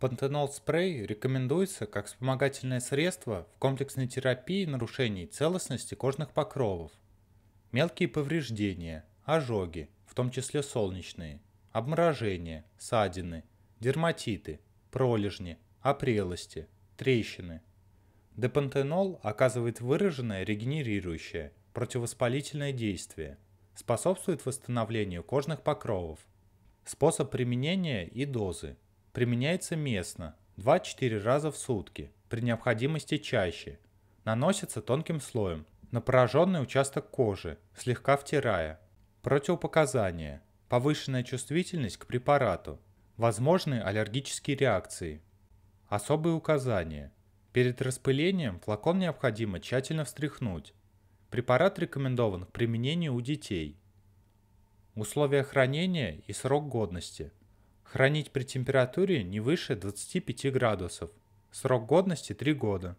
Пантенол-спрей рекомендуется как вспомогательное средство в комплексной терапии нарушений целостности кожных покровов. Мелкие повреждения, ожоги, в том числе солнечные, обморожения, ссадины, дерматиты, пролежни, опрелости, трещины. Депантенол оказывает выраженное регенерирующее, противовоспалительное действие, способствует восстановлению кожных покровов. Способ применения и дозы – Применяется местно, 2-4 раза в сутки, при необходимости чаще. Наносится тонким слоем, на пораженный участок кожи, слегка втирая. Противопоказания. Повышенная чувствительность к препарату. Возможные аллергические реакции. Особые указания. Перед распылением флакон необходимо тщательно встряхнуть. Препарат рекомендован к применению у детей. Условия хранения и срок годности – Хранить при температуре не выше 25 градусов. Срок годности 3 года.